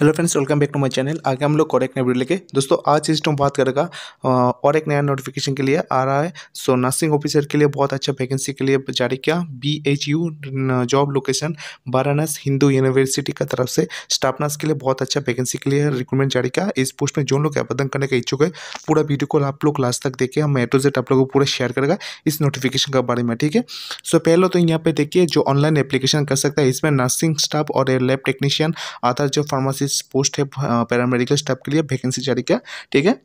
hello friends welcome back to my channel आगे हम लोग और एक नए वीडियो लेके दोस्तों आज इस टाइम बात करेगा और एक नया नोटिफिकेशन के लिए आ रहा है सो नर्सिंग ऑफिसर के लिए बहुत अच्छा वैकेंसी के लिए जारी किया B H U job location Varanasi Hindu university का तरफ से स्टाफ नर्स के लिए बहुत अच्छा वैकेंसी के लिए रिक्रूटमेंट जारी किया इस पोस्ट में जो लोग आवेदन करने का इच्छुक है पूरा वीडियो कॉल आप लोग लास्ट तक देखिए हम एटो जेट आप लोगों को पूरा शेयर करेगा इस नोटिफिकेशन के बारे में ठीक है सो पहले तो यहाँ पे देखिए जो ऑनलाइन एप्लीकेशन कर सकता है इसमें नर्सिंग स्टाफ और लैब टेक्नीशियन आधार जो फार्मासी पोस्ट है पैरामेडिकल हाँ, स्टाफ के लिए वैकेंसी जारी किया ठीक है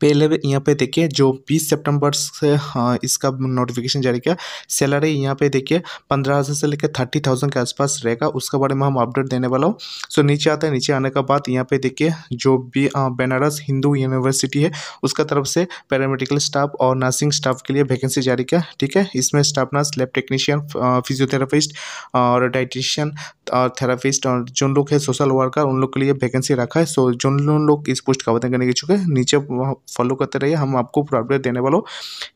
पहले यहाँ पे देखिए जो 20 सितंबर से हाँ इसका नोटिफिकेशन जारी किया सैलरी यहाँ पे देखिए पंद्रह हज़ार से लेकर थर्टी थाउजेंड के आसपास रहेगा उसके बारे में हम अपडेट देने वाला हूँ सो नीचे आता है नीचे आने के बाद यहाँ पे देखिए जो भी बनारस हिंदू यूनिवर्सिटी है उसका तरफ से पैरामेडिकल स्टाफ और नर्सिंग स्टाफ के लिए वैकेंसी जारी किया ठीक है इसमें staff nurse lab technician physiotherapist और डाइटिशियन और थेरापिस्ट और जिन लोग है सोशल वर्कर उन लोग के लिए वैकेंसी रखा है सो जिन लोग इस पोस्ट का आवेदन करने के चुके हैं नीचे आप फॉलो करते रहिए हम आपको अपडेट देने वालों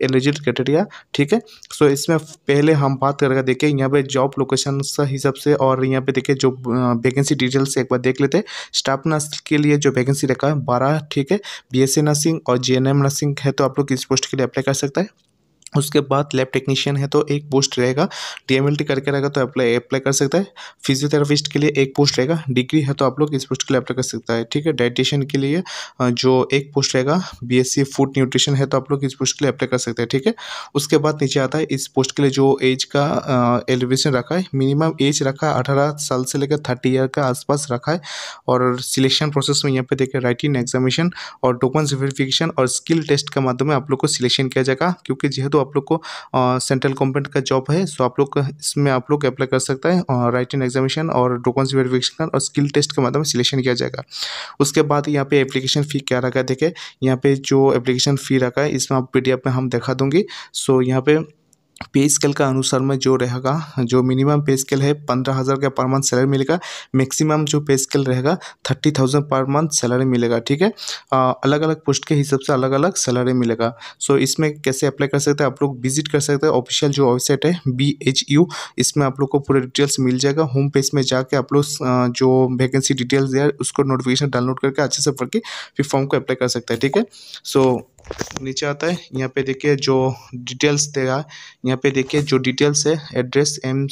एलिजिबल क्राइटेरिया ठीक है सो इसमें पहले हम बात करेंगे देखिए यहाँ पे जॉब लोकेशन हिसाब से और यहाँ पे देखिए जो वैकेंसी डिटेल्स एक बार देख लेते हैं स्टाफ नर्स के लिए जो वैकेंसी रखा है बारह ठीक है बी नर्सिंग और जे नर्सिंग है तो आप लोग इस पोस्ट के लिए अप्लाई कर सकते हैं उसके बाद लैब टेक्नीशियन है तो एक पोस्ट रहेगा टी करके रहेगा तो अप्लाई अप्लाई कर सकता है फिजियोथेरापिस्ट के लिए एक पोस्ट रहेगा डिग्री है तो आप लोग इस पोस्ट के लिए अप्लाई कर सकता है ठीक है डाइटिशियन के लिए जो एक पोस्ट रहेगा बीएससी फूड न्यूट्रिशन है तो आप लोग इस पोस्ट के लिए अप्लाई कर सकते हैं ठीक है उसके बाद नीचे आता है इस पोस्ट के लिए जो एज का एलिवेशन रखा है मिनिमम एज रखा है अठारह साल से लेकर थर्टी ईयर के आसपास रखा है और सिलेक्शन प्रोसेस में यहाँ पर देखें राइटिंग एग्जामिशन और डॉक्यूमेंट्स वेरिफिकेशन और स्किल टेस्ट के माध्यम में आप लोग को सिलेक्शन किया जाएगा क्योंकि जेहतु आप लोग को सेंट्रल गवर्नमेंट का जॉब है सो आप लोग इसमें आप लोग अप्लाई कर सकता है राइट इन एग्जामिशन और डॉक्यूमेंट्स वेरिफिकेशन और स्किल टेस्ट के माध्यम से सिलेक्शन किया जाएगा उसके बाद यहाँ पे एप्लीकेशन फ़ी क्या रखा है देखे यहाँ पे जो एप्लीकेशन फ़ी रखा है इसमें आप पी में हम दिखा दूंगी सो यहाँ पे पे स्केल का अनुसार में जो रहेगा जो मिनिमम पे स्केल है पंद्रह हज़ार का पर मंथ सैलरी मिलेगा मैक्सिमम जो पे स्केल रहेगा thirty thousand per month salary मिलेगा ठीक है अलग अलग पोस्ट के हिसाब से अलग अलग सैलरी मिलेगा सो इसमें कैसे अप्लाई कर सकते हैं आप लोग विजिट कर सकते हैं ऑफिशियल जो वेबसाइट है बी एच यू इसमें आप लोग को पूरे डिटेल्स मिल जाएगा होम पेज में जाके आप लोग जो वैकेंसी डिटेल्स दिया उसको नोटिफिकेशन डाउनलोड करके अच्छे से पढ़ के फिर फॉर्म को अप्लाई कर सकते हैं ठीक है सो so, नीचे आता है यहाँ पे देखिए जो डिटेल्स देगा यहाँ पे देखिए जो डिटेल्स है address M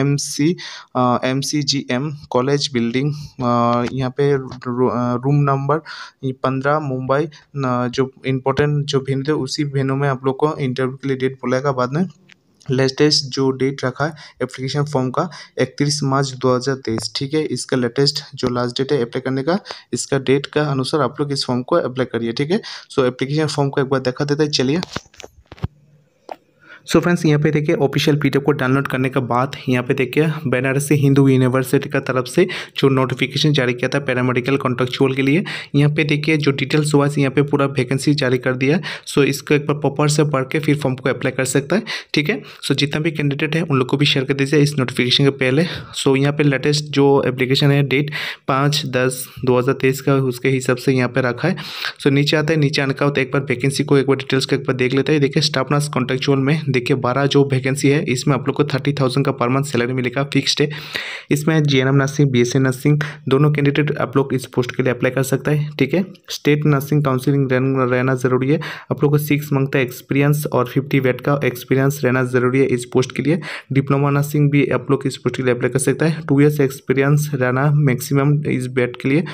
M C M C G M college building यहाँ पे रूम नंबर uh, पंद्रह मुंबई जो इम्पोर्टेंट जो वेन्यू है उसी वेन्यू में आप लोग को इंटरव्यू के लिए डेट बोलेगा बाद में लेटेस्ट जो डेट रखा है एप्लीकेशन फॉर्म का इकतीस मार्च 2023 ठीक है इसका लेटेस्ट जो लास्ट डेट है अप्लाई करने का इसका डेट का अनुसार आप लोग इस फॉर्म को अप्लाई करिए ठीक है सो एप्लीकेशन फॉर्म को एक बार देखा देते हैं चलिए सो फ्रेंड्स यहाँ पे देखिए ऑफिशियल पी को डाउनलोड करने के बाद यहाँ पे देखिए बनारसी हिंदू यूनिवर्सिटी का तरफ से जो नोटिफिकेशन जारी किया था पैरामेडिकल कॉन्ट्रेक्चुअल के लिए यहाँ पे देखिए जो डिटेल्स हुआ है यहाँ पे पूरा वैकेंसी जारी कर दिया सो इसको एक बार प्रॉपर से पढ़ के फिर फॉर्म को अप्लाई कर सकता है ठीक है सो जितना भी कैंडिडेट है उन लोग को भी शेयर कर दीजिए इस नोटिफिकेशन के पहले सो यहाँ पर लेटेस्ट जो एप्लीकेशन है डेट पाँच दस दो हज़ार तेईस का उसके हिसाब से यहाँ पर रखा है सो नीचे आता है नीचे आने का तो एक बार वैकेंसी को एक बार डिटेल्स का एक बार देख लेता है देखिए स्टाफ नर्स कॉन्ट्रेक्चुअल में देखिए बारह जो वैकेंसी है इसमें आप लोग को थर्टी थाउजेंड का पर मंथ सैलरी मिलेगा फिक्स्ड है इसमें G N M nursing B S C nursing दोनों कैंडिडेट आप लोग इस पोस्ट के लिए अप्लाई कर सकता है ठीक है स्टेट नर्सिंग काउंसिलिंग रहना ज़रूरी है आप लोग को सिक्स मंथ का एक्सपीरियंस और फिफ्टी वेट का एक्सपीरियंस रहना ज़रूरी है इस पोस्ट के लिए डिप्लोमा नर्सिंग भी आप लोग इस पोस्ट के लिए अप्लाई कर सकता है टू ईयर्स एक्सपीरियंस रहना मैक्सिमम इस बेड के लिए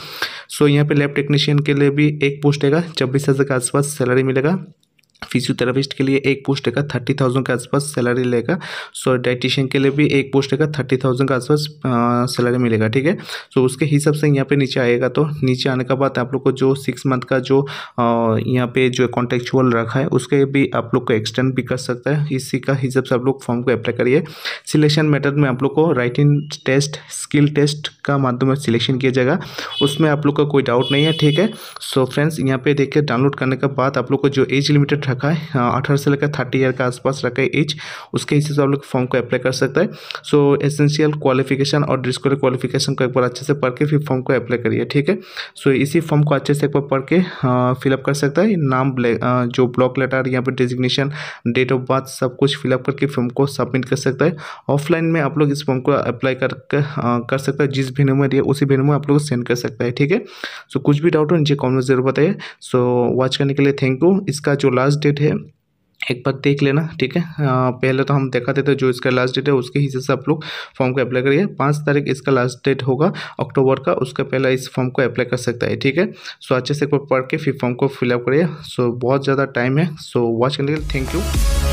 सो यहाँ पे लैब टेक्नीशियन के लिए भी एक पोस्ट रहेगा छब्बीस हज़ार के आसपास सैलरी मिलेगा फिजियोथेरापिस्ट के लिए एक पोस्ट का थर्टी थाउजेंड के आसपास सैलरी लेगा सो डाइटिशियन के लिए भी एक पोस्ट का थर्टी थाउजेंड के आसपास सैलरी मिलेगा ठीक है सो उसके हिसाब से यहाँ पे नीचे आएगा तो नीचे आने के बाद आप लोग को जो सिक्स मंथ का जो यहाँ पे जो कॉन्टेक्चुअल रखा है उसके भी आप लोग को एक्सटेंड भी कर सकता है इसी का हिसाब से आप लोग फॉर्म को अप्लाई करिए सिलेक्शन मेथड में आप लोग को राइटिंग टेस्ट स्किल टेस्ट का माध्यम से सिलेक्शन किया जाएगा उसमें आप लोग का कोई डाउट नहीं है ठीक है सो फ्रेंड्स यहाँ पे देखिए डाउनलोड करने के बाद आप लोग को जो एज लिमिटेड रखा है हाँ, अठारह से लेकर थर्टी ईयर के आसपास रखा है एज उसके हिसाब से आप लोग फॉर्म को अप्लाई कर सकते हैं सो एसेंशियल क्वालिफिकेशन और डिस्कोल क्वालिफिकेशन को एक बार अच्छे से पढ़ के फिर फॉर्म को अप्लाई करिए ठीक है सो इसी फॉर्म को अच्छे से एक बार पढ़ के फिलअप हाँ, कर सकता है नाम जो ब्लॉक लेटर यहाँ पर डिजिग्नेशन डेट ऑफ बर्थ सब कुछ फिलअप करके फॉर्म को सबमिट कर सकता है ऑफलाइन में आप लोग इस फॉर्म को अप्लाई कर हाँ, कर सकता है जिस वेन्यू में दिया उसी वेन्यू में आप लोग सेंड कर सकता है ठीक है सो कुछ भी डाउट हो नीचे कॉमेंट जरूर बताइए सो वॉच करने के लिए थैंक यू इसका जो लास्ट डेट है एक बार देख लेना ठीक है पहले तो हम देखा देते तो जो इसका लास्ट डेट है उसके हिसाब से आप लोग फॉर्म को अप्लाई करिए पाँच तारीख इसका लास्ट डेट होगा अक्टूबर का उसका पहला इस फॉर्म को अप्लाई कर सकता है ठीक है सो अच्छे से एक बार पढ़ के फिर फॉर्म को फिलअप करिए सो बहुत ज़्यादा टाइम है सो वॉच करने के लिए थैंक यू